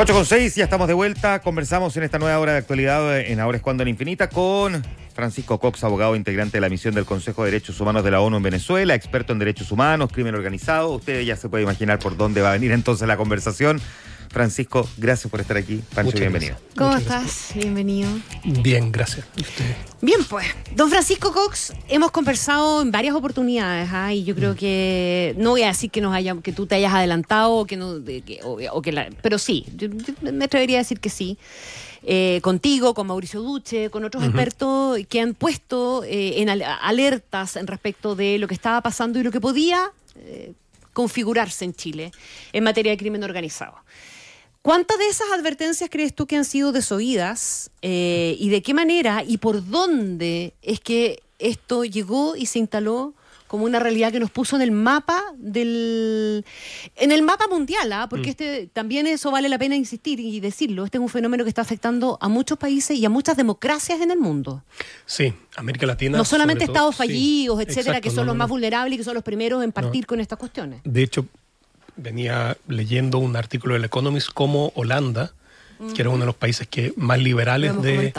8 con 6, ya estamos de vuelta. Conversamos en esta nueva hora de actualidad eh, en Ahora es cuando en Infinita con Francisco Cox, abogado integrante de la misión del Consejo de Derechos Humanos de la ONU en Venezuela, experto en derechos humanos, crimen organizado. usted ya se puede imaginar por dónde va a venir entonces la conversación. Francisco, gracias por estar aquí. Pancho, bienvenido. ¿Cómo estás? Bienvenido. Bien, gracias. Bien, pues, don Francisco Cox, hemos conversado en varias oportunidades ¿ah? y yo creo mm. que no voy a decir que nos haya, que tú te hayas adelantado que no, que, pero sí, me atrevería a decir que sí. Eh, contigo, con Mauricio Duche, con otros expertos que han puesto eh, en alertas en respecto de lo que estaba pasando y lo que podía eh, configurarse en Chile en materia de crimen organizado. ¿Cuántas de esas advertencias crees tú que han sido desoídas eh, y de qué manera y por dónde es que esto llegó y se instaló como una realidad que nos puso en el mapa del en el mapa mundial, ¿ah? porque mm. este también eso vale la pena insistir y decirlo, este es un fenómeno que está afectando a muchos países y a muchas democracias en el mundo. Sí, América Latina. No solamente estados fallidos, etcétera, que son los más vulnerables y que son los primeros en partir con estas cuestiones. De hecho, venía leyendo un artículo del Economist como Holanda, que era uno de los países que más liberales de,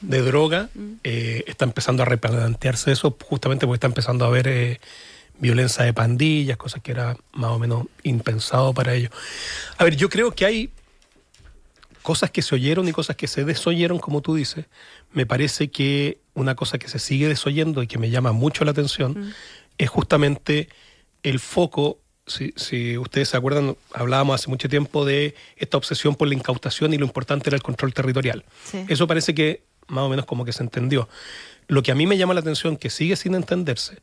droga, mm. eh, está empezando a replantearse eso justamente porque está empezando a haber eh, violencia de pandillas, cosas que era más o menos impensado para ellos. A ver, yo creo que hay cosas que se oyeron y cosas que se desoyeron, como tú dices. Me parece que una cosa que se sigue desoyendo y que me llama mucho la atención mm. es justamente el foco si, ustedes se acuerdan, hablábamos hace mucho tiempo de esta obsesión por la incautación y lo importante era el control territorial. Eso parece que más o menos como que se entendió. Lo que a mí me llama la atención, que sigue sin entenderse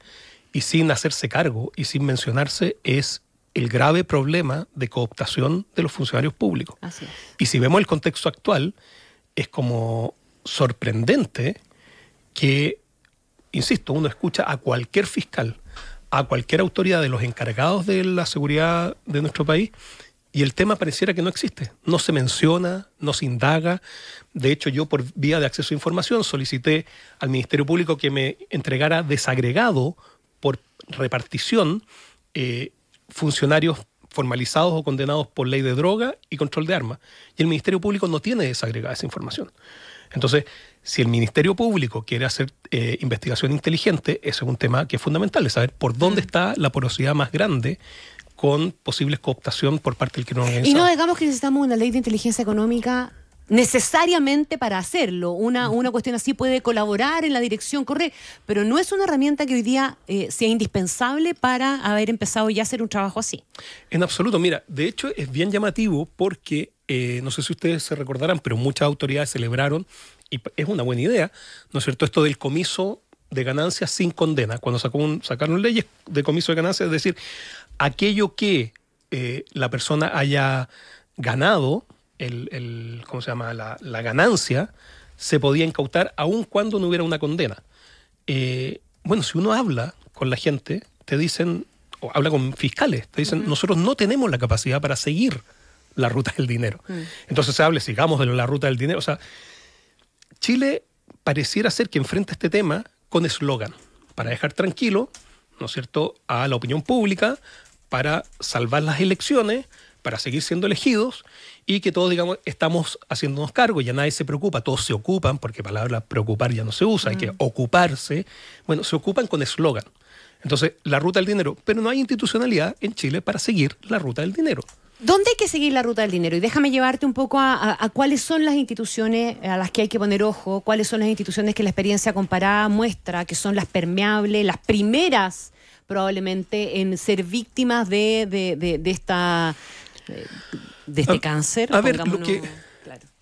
y sin hacerse cargo y sin mencionarse, es el grave problema de cooptación de los funcionarios públicos. Y si vemos el contexto actual, es como sorprendente que, insisto, uno escucha a cualquier fiscal a cualquier autoridad de los encargados de la seguridad de nuestro país y el tema pareciera que no existe. No se menciona, no se indaga. De hecho, yo por vía de acceso a información solicité al Ministerio Público que me entregara desagregado por repartición eh, funcionarios formalizados o condenados por ley de droga y control de armas. Y el Ministerio Público no tiene desagregada esa información. Entonces, si el Ministerio Público quiere hacer eh, investigación inteligente, ese es un tema que es fundamental, es saber por dónde mm. está la porosidad más grande con posibles cooptación por parte del crimen organizado. Y no digamos que necesitamos una ley de inteligencia económica necesariamente para hacerlo. Una, mm. una cuestión así puede colaborar en la dirección correcta, pero no es una herramienta que hoy día eh, sea indispensable para haber empezado ya a hacer un trabajo así. En absoluto, mira, de hecho es bien llamativo porque eh, no sé si ustedes se recordarán, pero muchas autoridades celebraron, y es una buena idea, ¿no es cierto?, esto del comiso de ganancias sin condena. Cuando sacó sacaron leyes de comiso de ganancias, es decir, aquello que eh, la persona haya ganado, el, ¿cómo se llama?, la, ganancia, se podía incautar aun cuando no hubiera una condena. Eh, bueno, si uno habla con la gente, te dicen, o habla con fiscales, te dicen, nosotros no tenemos la capacidad para seguir la ruta del dinero. Mm. Entonces se hable, sigamos de la ruta del dinero. O sea, Chile pareciera ser que enfrenta este tema con eslogan, para dejar tranquilo, ¿no es cierto?, a la opinión pública, para salvar las elecciones, para seguir siendo elegidos y que todos, digamos, estamos haciéndonos cargo, ya nadie se preocupa, todos se ocupan, porque palabra preocupar ya no se usa, hay que mm. ocuparse. Bueno, se ocupan con eslogan. Entonces, la ruta del dinero, pero no hay institucionalidad en Chile para seguir la ruta del dinero. ¿Dónde hay que seguir la ruta del dinero? Y déjame llevarte un poco a, cuáles son las instituciones a las que hay que poner ojo, cuáles son las instituciones que la experiencia comparada muestra que son las permeables, las primeras probablemente en ser víctimas de, esta, eh, este ah, cáncer. A ver, lo que,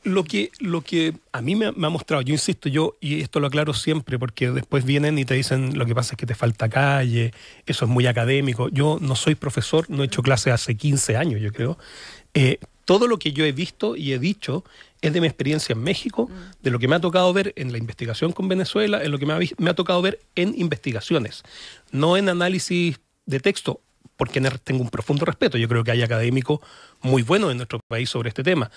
lo que, lo que a mí me, ha mostrado, yo insisto, yo, y esto lo aclaro siempre, porque después vienen y te dicen lo que pasa es que te falta calle, eso es muy académico. Yo no soy profesor, no he hecho clases hace 15 años, yo creo. Eh, todo lo que yo he visto y he dicho es de mi experiencia en México, mm. de lo que me ha tocado ver en la investigación con Venezuela, en lo que me ha, me ha tocado ver en investigaciones, no en análisis de texto porque er, tengo un profundo respeto. Yo creo que hay académicos muy buenos en nuestro país sobre este tema.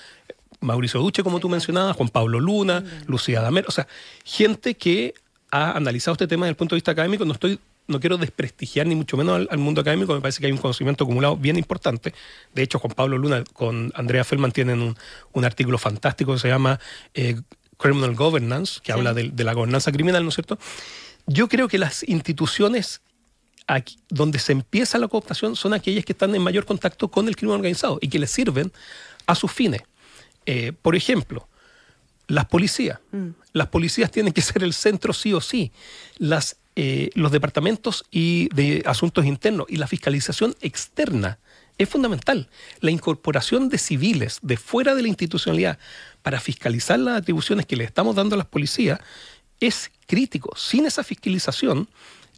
Mauricio Duche, como tú mencionabas, Juan Pablo Luna, Lucía Damer, o sea, gente que ha analizado este tema desde el punto de vista académico, no estoy no quiero desprestigiar ni mucho menos al, mundo académico, me parece que hay un conocimiento acumulado bien importante. De hecho, Juan Pablo Luna con Andrea Feldman tienen un, artículo fantástico que se llama eh, Criminal Governance, que habla de, la gobernanza criminal, ¿no es cierto? Yo creo que las instituciones donde se empieza la cooptación son aquellas que están en mayor contacto con el crimen organizado y que les sirven a sus fines. Eh, por ejemplo, las policías. Mm. Las policías tienen que ser el centro sí o sí. Las, eh, los departamentos y de asuntos internos y la fiscalización externa es fundamental. La incorporación de civiles de fuera de la institucionalidad para fiscalizar las atribuciones que le estamos dando a las policías es crítico. Sin esa fiscalización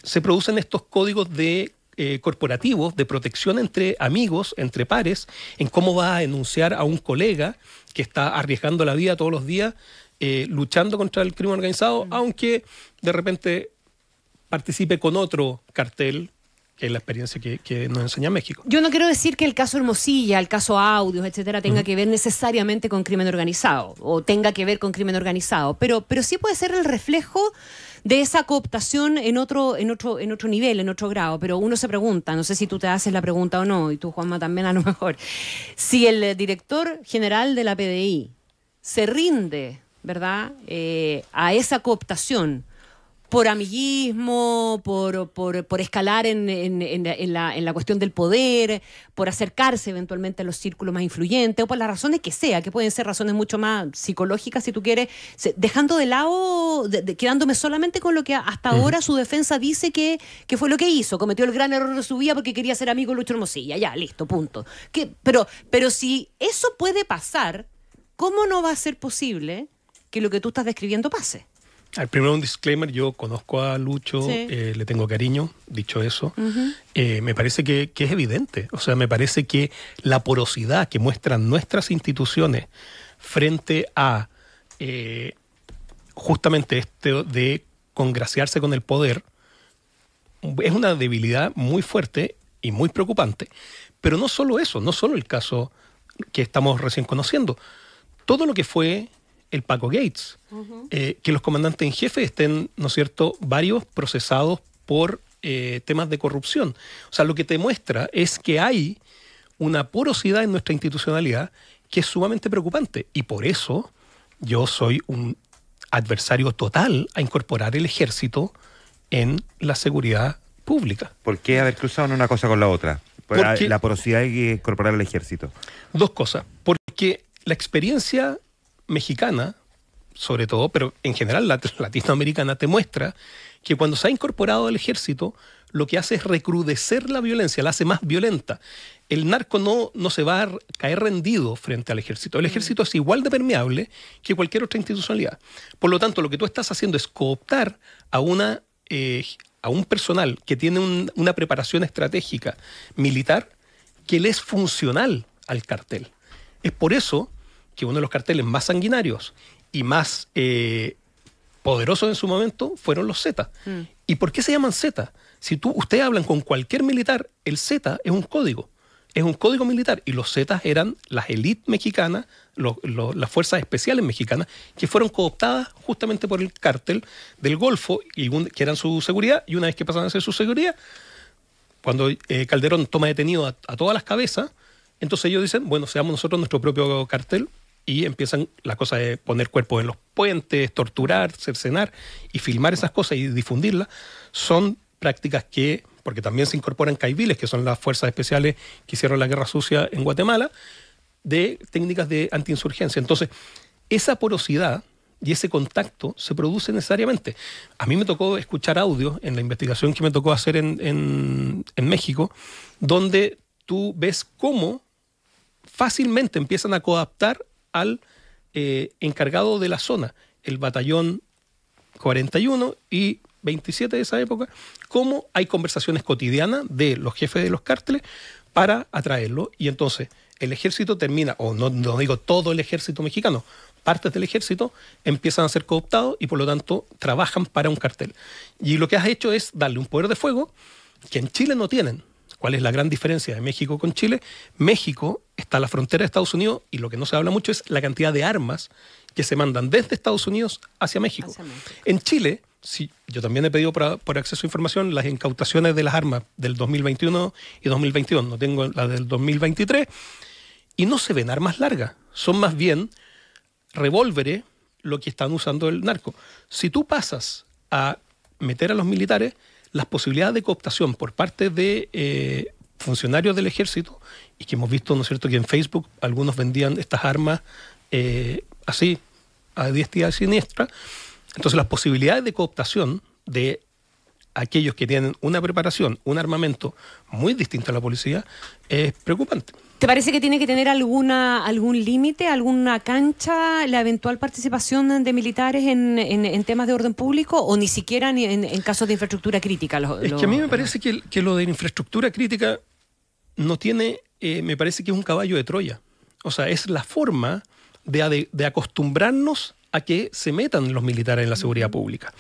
se producen estos códigos de eh, corporativos de protección entre amigos, entre pares, en cómo va a denunciar a un colega que está arriesgando la vida todos los días eh, luchando contra el crimen organizado, mm. aunque de repente participe con otro cartel que es la experiencia que, nos enseña México. Yo no quiero decir que el caso Hermosilla, el caso Audios, etcétera, tenga que ver necesariamente con crimen organizado o tenga que ver con crimen organizado, pero, pero sí puede ser el reflejo de esa cooptación en otro, en otro, en otro nivel, en otro grado. Pero uno se pregunta, no sé si tú te haces la pregunta o no, y tú, Juanma, también a lo mejor, si el director general de la PDI se rinde, ¿verdad?, eh, a esa cooptación por amiguismo, por, por, por escalar en, en, la, en, la, cuestión del poder, por acercarse eventualmente a los círculos más influyentes, o por las razones que sea, que pueden ser razones mucho más psicológicas, si tú quieres, dejando de lado, quedándome solamente con lo que hasta ahora su defensa dice que, fue lo que hizo, cometió el gran error de su vida porque quería ser amigo de Lucho Hermosilla, ya, listo, punto. pero, pero si eso puede pasar, ¿cómo no va a ser posible que lo que tú estás describiendo pase? primero un disclaimer, yo conozco a Lucho, eh, le tengo cariño, dicho eso, eh, me parece que, es evidente, o sea, me parece que la porosidad que muestran nuestras instituciones frente a eh, justamente esto de congraciarse con el poder es una debilidad muy fuerte y muy preocupante. Pero no solo eso, no solo el caso que estamos recién conociendo, todo lo que fue el Paco Gates, eh, que los comandantes en jefe estén, ¿no es cierto?, varios procesados por eh, temas de corrupción. O sea, lo que te muestra es que hay una porosidad en nuestra institucionalidad que es sumamente preocupante. Y por eso yo soy un adversario total a incorporar el ejército en la seguridad pública. ¿Por qué haber cruzado una cosa con la otra? la porosidad de incorporar al ejército. Dos cosas. Porque la experiencia mexicana, sobre todo, pero en general la latinoamericana, te muestra que cuando se ha incorporado al ejército, lo que hace es recrudecer la violencia, la hace más violenta. El narco no, no se va a caer rendido frente al ejército. El mm. ejército es igual de permeable que cualquier otra institucionalidad. Por lo tanto, lo que tú estás haciendo es cooptar a, una, eh, a un personal que tiene una preparación estratégica militar que le es funcional al cartel. Es por eso que uno de los carteles más sanguinarios y más eh, poderosos en su momento fueron los Z. Mm. ¿Y por qué se llaman Z? Si tú, ustedes hablan con cualquier militar, el Z es un código. Es un código militar. Y los Z eran las élites mexicanas, las fuerzas especiales mexicanas, que fueron cooptadas justamente por el cártel del Golfo, y que eran su seguridad. Y una vez que pasan a ser su seguridad, cuando eh, Calderón toma detenido a, a todas las cabezas, entonces ellos dicen, bueno, seamos nosotros nuestro propio cartel y empiezan la cosa de poner cuerpos en los puentes, torturar, cercenar y filmar esas cosas y difundirlas, son prácticas que, porque también se incorporan caiviles, que son las fuerzas especiales que hicieron la guerra sucia en Guatemala, de técnicas de antiinsurgencia. Entonces, esa porosidad y ese contacto se produce necesariamente. A mí me tocó escuchar audio en la investigación que me tocó hacer en, en, en México, donde tú ves cómo fácilmente empiezan a coadaptar al eh, encargado de la zona, el batallón 41 y 27 de esa época, cómo hay conversaciones cotidianas de los jefes de los cárteles para atraerlo. Y entonces el ejército termina, o no, no digo todo el ejército mexicano, partes del ejército empiezan a ser cooptados y por lo tanto trabajan para un cartel. Y lo que has hecho es darle un poder de fuego que en Chile no tienen. ¿Cuál es la gran diferencia de México con Chile? México está a la frontera de Estados Unidos y lo que no se habla mucho es la cantidad de armas que se mandan desde Estados Unidos hacia México. En Chile, sí, yo también he pedido por, acceso a información las incautaciones de las armas del 2021 y 2022, no tengo la del 2023, y no se ven armas largas, son más bien revólveres lo que están usando el narco. Si tú pasas a meter a los militares, las posibilidades de cooptación por parte de eh, funcionarios del ejército y que hemos visto, ¿no es cierto?, que en Facebook algunos vendían estas armas eh, así, a diestra y siniestra. Entonces las posibilidades de cooptación de aquellos que tienen una preparación, un armamento muy distinto a la policía, es preocupante. ¿Te parece que tiene que tener alguna algún límite, alguna cancha, la eventual participación de militares en, temas de orden público o ni siquiera en, casos de infraestructura crítica? Es que a mí me eh. parece que, lo de infraestructura crítica no tiene, eh, me parece que es un caballo de Troya. O sea, es la forma de acostumbrarnos a que se metan los militares en la seguridad pública.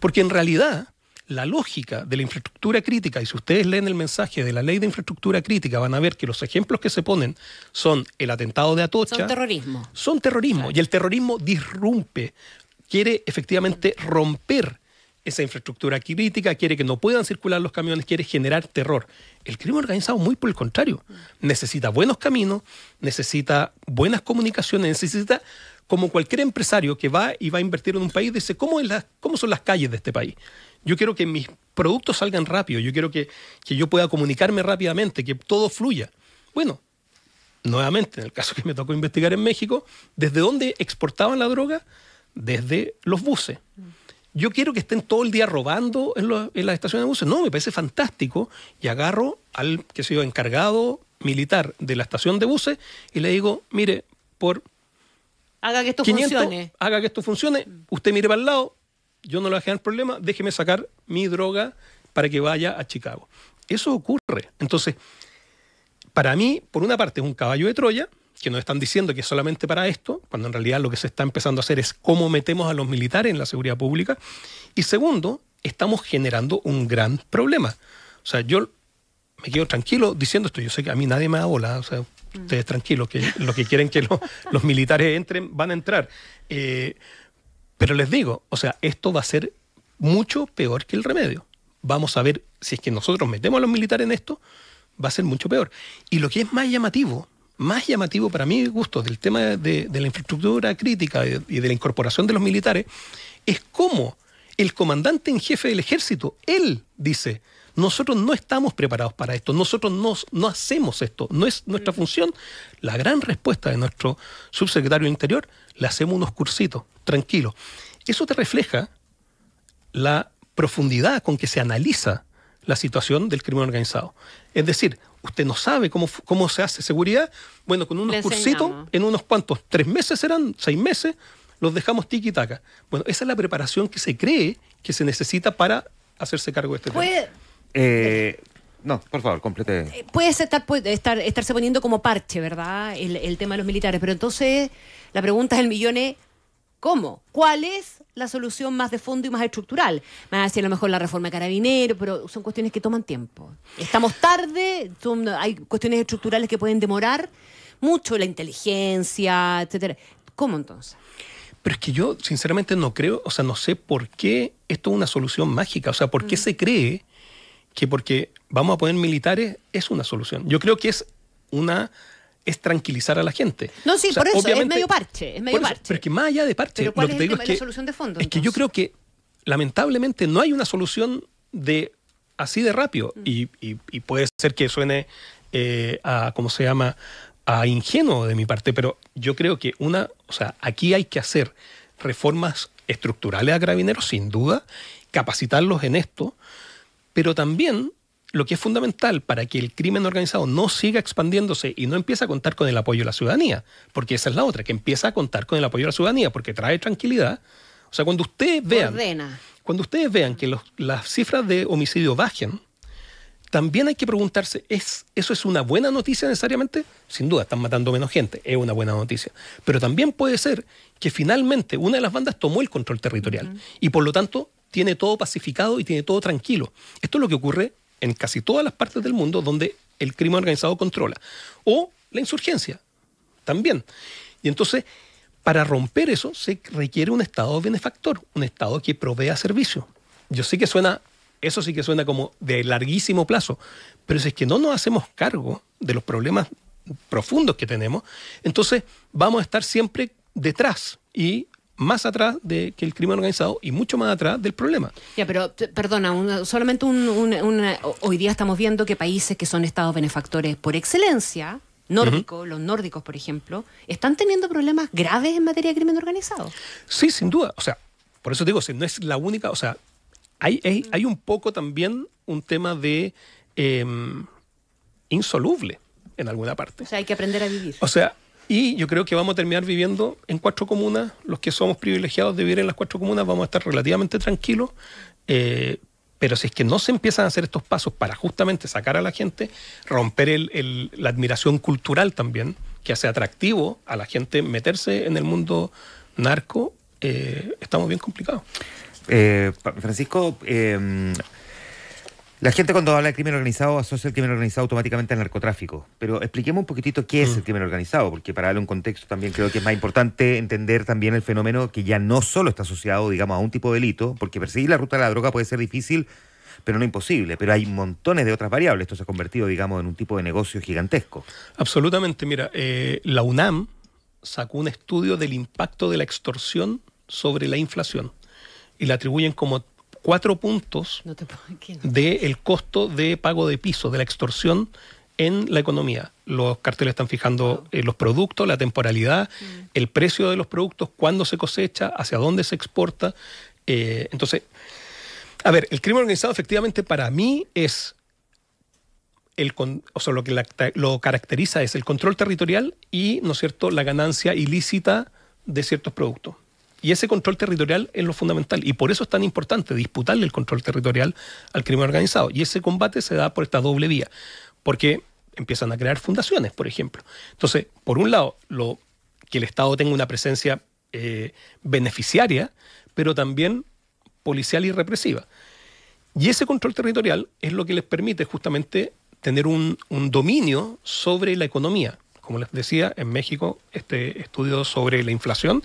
Porque en realidad la lógica de la infraestructura crítica, y si ustedes leen el mensaje de la ley de infraestructura crítica, van a ver que los ejemplos que se ponen son el atentado de Atocha. Son terrorismo. Son terrorismo. Y el terrorismo disrumpe, quiere efectivamente romper esa infraestructura crítica, quiere que no puedan circular los camiones, quiere generar terror. El crimen organizado, muy por el contrario, necesita buenos caminos, necesita buenas comunicaciones, necesita como cualquier empresario que va y va a invertir en un país, dice, cómo son las calles de este país? Yo quiero que mis productos salgan rápido, yo quiero que, yo pueda comunicarme rápidamente, que todo fluya. Bueno, nuevamente, en el caso que me tocó investigar en México, ¿desde dónde exportaban la droga? Desde los buses. Yo quiero que estén todo el día robando en, las estaciones de buses. No, me parece fantástico. Y agarro al, que soy encargado militar de la estación de buses y le digo, mire, por... Haga que esto funcione. Haga que esto funcione. Usted mire para el lado, yo no le voy a generar problema, déjeme sacar mi droga para que vaya a Chicago. Eso ocurre. Entonces, para mí, por una parte, es un caballo de Troya, que nos están diciendo que es solamente para esto, cuando en realidad lo que se está empezando a hacer es cómo metemos a los militares en la seguridad pública. Y segundo, estamos generando un gran problema. O sea, yo me quedo tranquilo diciendo esto. Yo sé que a mí nadie me da bola. O sea, ustedes tranquilos, que los que quieren que los, militares entren van a entrar. Eh, pero les digo, o sea, esto va a ser mucho peor que el remedio. Vamos a ver si es que nosotros metemos a los militares en esto, va a ser mucho peor. Y lo que es más llamativo, más llamativo para mí, gusto del tema de, de la infraestructura crítica y de la incorporación de los militares, es cómo el comandante en jefe del ejército, él dice, nosotros no estamos preparados para esto, nosotros no, hacemos esto, no es nuestra mm. función. La gran respuesta de nuestro subsecretario de Interior, le hacemos unos cursitos, tranquilo. Eso te refleja la profundidad con que se analiza la situación del crimen organizado. Es decir, usted no sabe cómo, cómo se hace seguridad. Bueno, con unos cursitos, en unos cuantos, tres meses serán, seis meses, los dejamos tiki taca. Bueno, esa es la preparación que se cree que se necesita para hacerse cargo de este tema. Eh, no, por favor, complete. Eh, puede estar, puede estar, estarse poniendo como parche, ¿verdad? El, tema de los militares. Pero entonces, la pregunta del millón es: ¿cómo? ¿Cuál es la solución más de fondo y más estructural? Me va a decir a lo mejor la reforma de carabinero, pero son cuestiones que toman tiempo. Estamos tarde, hay cuestiones estructurales que pueden demorar mucho, la inteligencia, etcétera. ¿Cómo entonces? Pero es que yo, sinceramente, no creo, o sea, no sé por qué esto es una solución mágica. O sea, ¿por qué mm. se cree que porque vamos a poner militares es una solución. Yo creo que es una es tranquilizar a la gente. No, sí, por eso, es medio parche, es medio parche. Pero que más allá de parche, es que, yo creo que lamentablemente no hay una solución de así de rápido. Mm. Y, puede ser que suene eh, a, ¿cómo se llama?, a ingenuo de mi parte, pero yo creo que una, o sea, aquí hay que hacer reformas estructurales a Gravineros, sin duda, capacitarlos en esto, pero también lo que es fundamental para que el crimen organizado no siga expandiéndose y no empiece a contar con el apoyo de la ciudadanía, porque esa es la otra, que empieza a contar con el apoyo de la ciudadanía, porque trae tranquilidad. O sea, cuando ustedes vean, cuando ustedes vean que las cifras de homicidio bajen, también hay que preguntarse, ¿es, ¿eso es una buena noticia necesariamente? Sin duda, están matando menos gente, es una buena noticia. Pero también puede ser que finalmente una de las bandas tomó el control territorial y por lo tanto tiene todo pacificado y tiene todo tranquilo. Esto es lo que ocurre en casi todas las partes del mundo donde el crimen organizado controla. O la insurgencia, también. Y entonces, para romper eso se requiere un Estado benefactor, un Estado que provea servicio. Yo sé que suena, eso sí que suena como de larguísimo plazo, pero si es que no nos hacemos cargo de los problemas profundos que tenemos, entonces vamos a estar siempre detrás y más atrás de que el crimen organizado y mucho más atrás del problema. Ya, pero perdona, solamente un, hoy día estamos viendo que países que son estados benefactores por excelencia, nórdicos, los nórdicos por ejemplo, están teniendo problemas graves en materia de crimen organizado. Sí, sin duda. O sea, por eso digo, no es la única, o sea, hay, hay, un poco también un tema de em, insoluble en alguna parte. O sea, hay que aprender a vivir. O sea, y yo creo que vamos a terminar viviendo en cuatro comunas. Los que somos privilegiados de vivir en las cuatro comunas vamos a estar relativamente tranquilos. Eh, pero si es que no se empiezan a hacer estos pasos para justamente sacar a la gente, romper la admiración cultural también, que hace atractivo a la gente meterse en el mundo narco, eh, estamos bien complicados. Eh, Francisco, em, la gente cuando habla de crimen organizado asocia el crimen organizado automáticamente al narcotráfico, pero expliquemos un poquitito qué es mm. el crimen organizado, porque para darle un contexto también creo que es más importante entender también el fenómeno que ya no solo está asociado, digamos, a un tipo de delito, porque perseguir la ruta de la droga puede ser difícil, pero no imposible, pero hay montones de otras variables, esto se ha convertido, digamos, en un tipo de negocio gigantesco. Absolutamente, mira, eh, la UNAM sacó un estudio del impacto de la extorsión sobre la inflación y la atribuyen como cuatro puntos del costo de pago de piso, de la extorsión en la economía. Los carteles están fijando eh, los productos, la temporalidad, mm. el precio de los productos, cuándo se cosecha, hacia dónde se exporta. Eh, entonces, a ver, el crimen organizado efectivamente para mí es el con, o sea, lo que lo caracteriza es el control territorial y, ¿no es cierto?, la ganancia ilícita de ciertos productos. Y ese control territorial es lo fundamental. Y por eso es tan importante disputarle el control territorial al crimen organizado. Y ese combate se da por esta doble vía. Porque empiezan a crear fundaciones, por ejemplo. Entonces, por un lado, lo, que el Estado tenga una presencia eh, beneficiaria, pero también policial y represiva. Y ese control territorial es lo que les permite justamente tener un, un, dominio sobre la economía. Como les decía, en México este estudio sobre la inflación,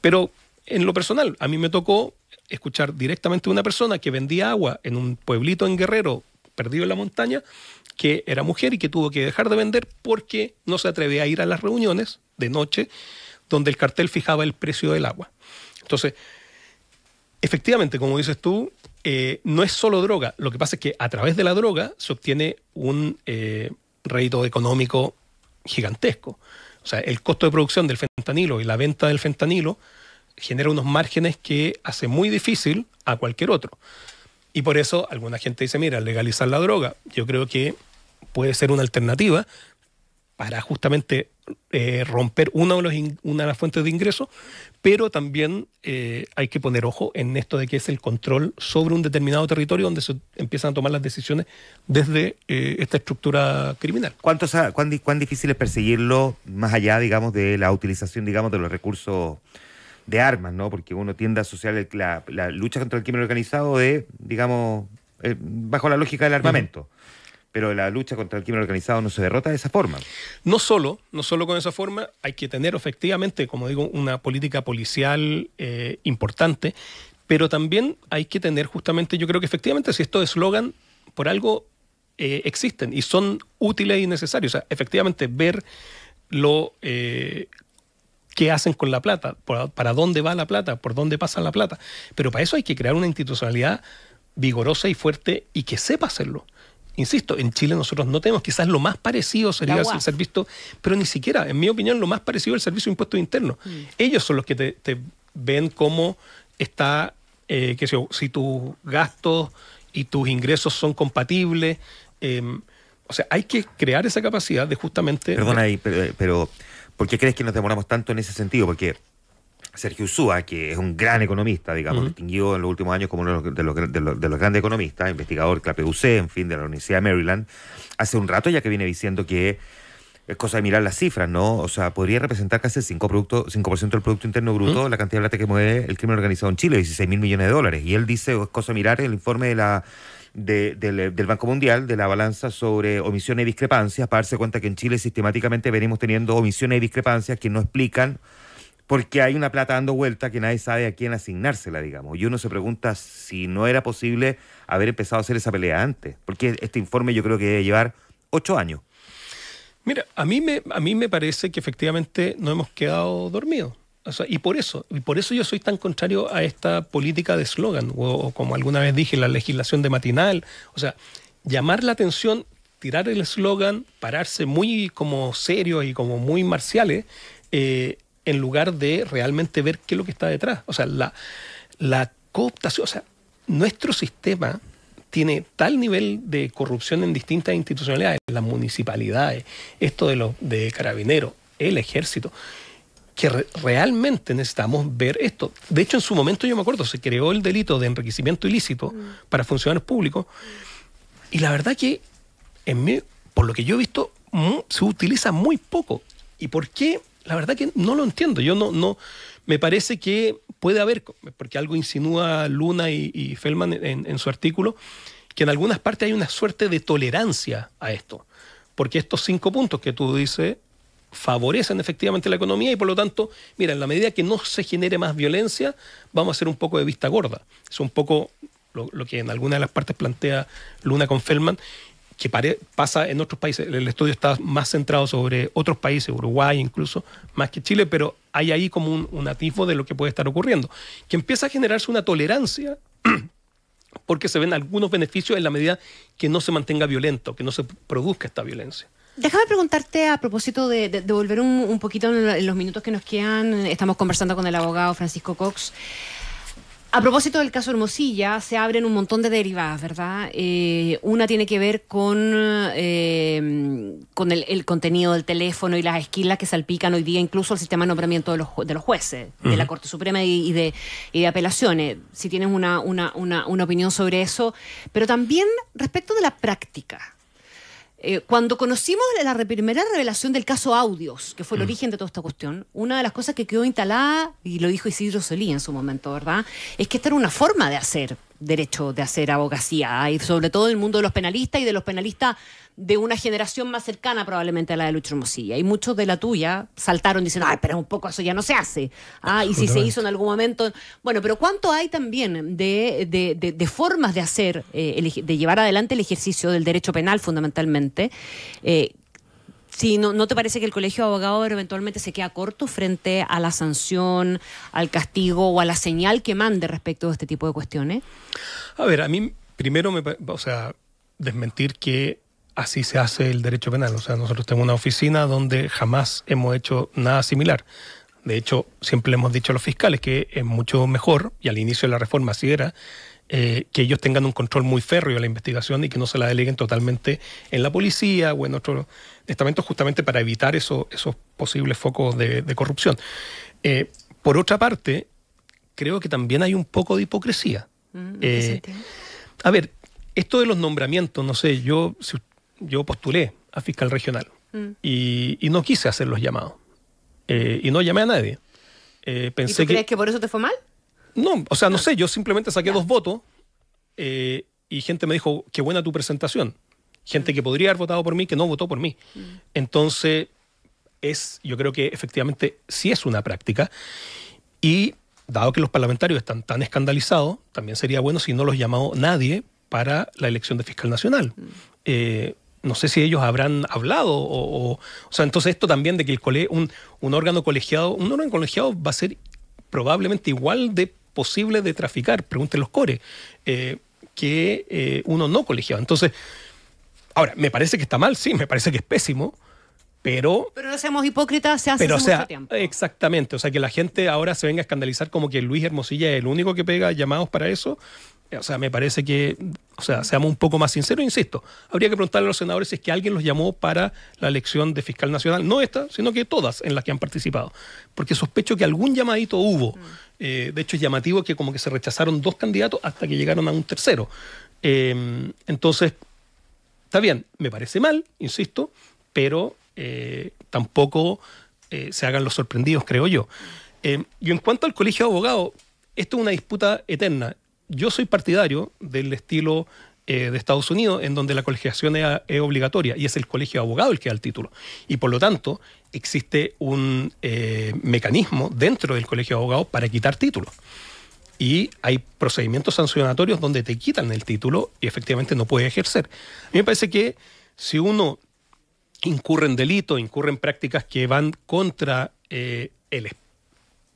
pero en lo personal, a mí me tocó escuchar directamente a una persona que vendía agua en un pueblito en Guerrero, perdido en la montaña, que era mujer y que tuvo que dejar de vender porque no se atrevía a ir a las reuniones de noche donde el cartel fijaba el precio del agua. Entonces, efectivamente, como dices tú, eh, no es solo droga. Lo que pasa es que a través de la droga se obtiene un eh, rédito económico gigantesco. O sea, el costo de producción del fentanilo y la venta del fentanilo genera unos márgenes que hace muy difícil a cualquier otro. Y por eso alguna gente dice, mira, legalizar la droga, yo creo que puede ser una alternativa para justamente eh, romper una de, los las fuentes de ingreso, pero también eh, hay que poner ojo en esto de que es el control sobre un determinado territorio donde se empiezan a tomar las decisiones desde eh, esta estructura criminal. ¿Cuánto, cuán, difícil es perseguirlo más allá, digamos, de la utilización, digamos, de los recursos? de armas, ¿no? Porque uno tiende a asociar la, lucha contra el crimen organizado de, digamos, eh, bajo la lógica del armamento. Pero la lucha contra el crimen organizado no se derrota de esa forma. No solo, no solo con esa forma, hay que tener efectivamente, como digo, una política policial eh, importante, pero también hay que tener justamente, yo creo que efectivamente si estos eslogan por algo eh, existen y son útiles y necesarios. O sea, efectivamente ver lo qué hacen con la plata, para dónde va la plata, por dónde pasa la plata. Pero para eso hay que crear una institucionalidad vigorosa y fuerte y que sepa hacerlo. Insisto, en Chile nosotros no tenemos, quizás lo más parecido sería el servicio, pero ni siquiera, en mi opinión, lo más parecido es el servicio de impuestos internos. Mm. Ellos son los que te, ven cómo está, eh, que si tus gastos y tus ingresos son compatibles. Em, o sea, hay que crear esa capacidad de justamente... Perdona ahí, pero ¿Por qué crees que nos demoramos tanto en ese sentido? Porque Sergio Usúa, que es un gran economista, digamos, distinguido en los últimos años como uno de los, grandes economistas, investigador CLAPEUC, en fin, de la Universidad de Maryland, hace un rato ya que viene diciendo que es cosa de mirar las cifras, ¿no? O sea, podría representar casi el 5%, del Producto Interno Bruto, la cantidad de plata que mueve el crimen organizado en Chile, 16 mil millones de dólares. Y él dice, es cosa de mirar el informe de la del, del, Banco Mundial, de la balanza sobre omisiones y discrepancias, para darse cuenta que en Chile sistemáticamente venimos teniendo omisiones y discrepancias que no explican porque hay una plata dando vuelta que nadie sabe a quién asignársela, digamos. Y uno se pregunta si no era posible haber empezado a hacer esa pelea antes, porque este informe yo creo que debe llevar ocho años. Mira, a mí me, a mí me parece que efectivamente no hemos quedado dormidos y por eso, y por eso yo soy tan contrario a esta política de eslogan, o, como alguna vez dije, la legislación de matinal. O sea, llamar la atención, tirar el eslogan, pararse muy como serios y como muy marciales, eh, en lugar de realmente ver qué es lo que está detrás. O sea, la, la cooptación, o sea, nuestro sistema tiene tal nivel de corrupción en distintas institucionalidades, las municipalidades, esto de los de carabineros, el ejército que realmente necesitamos ver esto. De hecho, en su momento yo me acuerdo, se creó el delito de enriquecimiento ilícito mm. para funcionarios públicos. Y la verdad que, en mí, por lo que yo he visto, se utiliza muy poco. ¿Y por qué? La verdad que no lo entiendo. Yo no, no, me parece que puede haber, porque algo insinúa Luna y, Feldman en, en, su artículo, que en algunas partes hay una suerte de tolerancia a esto. Porque estos cinco puntos que tú dices favorecen efectivamente la economía y por lo tanto, mira, en la medida que no se genere más violencia, vamos a hacer un poco de vista gorda. Es un poco lo, que en alguna de las partes plantea Luna con Feldman, que pasa en otros países. El estudio está más centrado sobre otros países, Uruguay incluso, más que Chile, pero hay ahí como un, un de lo que puede estar ocurriendo. Que empieza a generarse una tolerancia porque se ven algunos beneficios en la medida que no se mantenga violento, que no se produzca esta violencia déjame preguntarte a propósito de, volver un, poquito en, los minutos que nos quedan. Estamos conversando con el abogado Francisco Cox. A propósito del caso Hermosilla, se abren un montón de derivadas, ¿verdad? Eh, una tiene que ver con, eh, con el, contenido del teléfono y las esquilas que salpican hoy día incluso el sistema de nombramiento de los, de los jueces, de la Corte Suprema y, de, de apelaciones, si tienes una, una, una, una opinión sobre eso, pero también respecto de la práctica eh, cuando conocimos la primera revelación del caso Audios, que fue el mm. origen de toda esta cuestión, una de las cosas que quedó instalada, y lo dijo Isidro Solí en su momento, ¿verdad? Es que esta era una forma de hacer derecho de hacer abogacía, y sobre todo en el mundo de los penalistas y de los penalistas de una generación más cercana probablemente a la de Lucho Hermosilla. Y muchos de la tuya saltaron diciendo, ay, espera un poco, eso ya no se hace. Ah, y si se hizo en algún momento. Bueno, pero ¿cuánto hay también de, formas de hacer, eh, de llevar adelante el ejercicio del derecho penal fundamentalmente, eh, no, ¿no te parece que el colegio de abogados eventualmente se queda corto frente a la sanción, al castigo o a la señal que mande respecto a este tipo de cuestiones? A ver, a mí primero me, o sea, desmentir que así se hace el derecho penal. O sea, nosotros tenemos una oficina donde jamás hemos hecho nada similar. De hecho, siempre hemos dicho a los fiscales que es mucho mejor, y al inicio de la reforma así era, eh, que ellos tengan un control muy férreo de la investigación y que no se la deleguen totalmente en la policía o en otros estamentos, justamente para evitar esos posibles focos de, corrupción. Eh, por otra parte, creo que también hay un poco de hipocresía. Mm, eh, a ver, esto de los nombramientos, no sé, yo, yo postulé a fiscal regional mm. y, no quise hacer los llamados. y no llamé a nadie. pensé ¿Y tú crees que por eso te fue mal? No, o sea, no sé, yo simplemente saqué dos votos eh, y gente me dijo, qué buena tu presentación. Gente mm. que podría haber votado por mí, que no votó por mí. Mm. Entonces, es, yo creo que efectivamente sí es una práctica. Y dado que los parlamentarios están tan escandalizados, también sería bueno si no los llamó nadie para la elección de fiscal nacional. Mm. Eh, no sé si ellos habrán hablado o, o, sea, entonces esto también de que el un, un, órgano colegiado, un órgano colegiado va a ser probablemente igual de posible de traficar, pregunten los cores eh, que eh, uno no colegiaba. Entonces, ahora, ¿me parece que está mal? Sí, me parece que es pésimo. Pero, pero no seamos hipócritas, se hace, sea, tiempo. Exactamente, o sea que la gente ahora se venga a escandalizar como que Luis Hermosilla es el único que pega llamados para eso. Eh, o sea, me parece que, o sea, seamos un poco más sinceros, insisto, habría que preguntarle a los senadores si es que alguien los llamó para la elección de fiscal nacional, no esta, sino que todas en las que han participado, porque sospecho que algún llamadito hubo. Mm. Eh, de hecho, es llamativo que como que se rechazaron dos candidatos hasta que llegaron a un tercero. Em, entonces, está bien, me parece mal, insisto, pero eh, tampoco se hagan los sorprendidos, creo yo. Mm. Em, y en cuanto al colegio de abogados, esto es una disputa eterna yo soy partidario del estilo eh, de Estados Unidos, en donde la colegiación es, obligatoria y es el colegio de abogados el que da el título. Y por lo tanto, existe un eh, mecanismo dentro del colegio de abogados para quitar títulos. Y hay procedimientos sancionatorios donde te quitan el título y efectivamente no puedes ejercer. A mí me parece que si uno incurre en delitos, incurre en prácticas que van contra eh, el espíritu,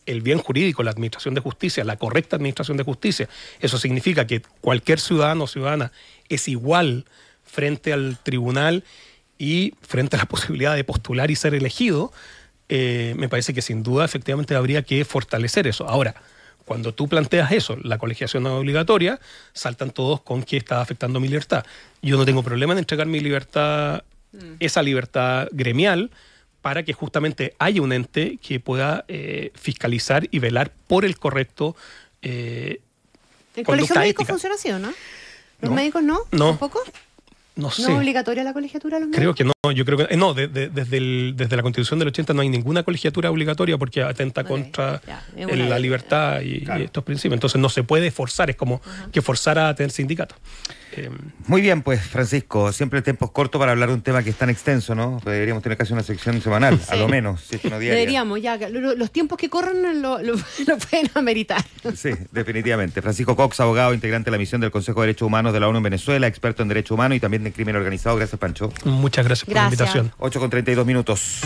el bien jurídico, la administración de justicia, la correcta administración de justicia. Eso significa que cualquier ciudadano o ciudadana es igual frente al tribunal y frente a la posibilidad de postular y ser elegido, eh, me parece que sin duda efectivamente habría que fortalecer eso. Ahora, cuando tú planteas eso, la colegiación no obligatoria, saltan todos con que está afectando mi libertad. Yo no tengo problema en entregar mi libertad, mm. esa libertad gremial, para que justamente haya un ente que pueda eh, fiscalizar y velar por el correcto. Eh, el colegio médico funciona así, ¿o no? ¿Los médicos no? no? ¿Tampoco? No sé. ¿No obligatoria la colegiatura? creo que no, yo creo que eh, no, desde, la constitución del 80 no hay ninguna colegiatura obligatoria porque atenta contra eh, la libertad y, estos principios. Entonces no se puede forzar, es como que forzar a tener sindicato. Em, Muy bien, pues Francisco, siempre el tiempo es corto para hablar de un tema que es tan extenso, ¿no? Deberíamos tener casi una sección semanal, a lo menos, Deberíamos, ya, los tiempos que corren lo, pueden ameritar. Sí, definitivamente. Francisco Cox, abogado, integrante de la misión del Consejo de Derechos Humanos de la ONU en Venezuela, experto en Derecho Humano y también en Crimen Organizado. Gracias, Pancho. Muchas gracias, por la invitación. 8 con 32 minutos.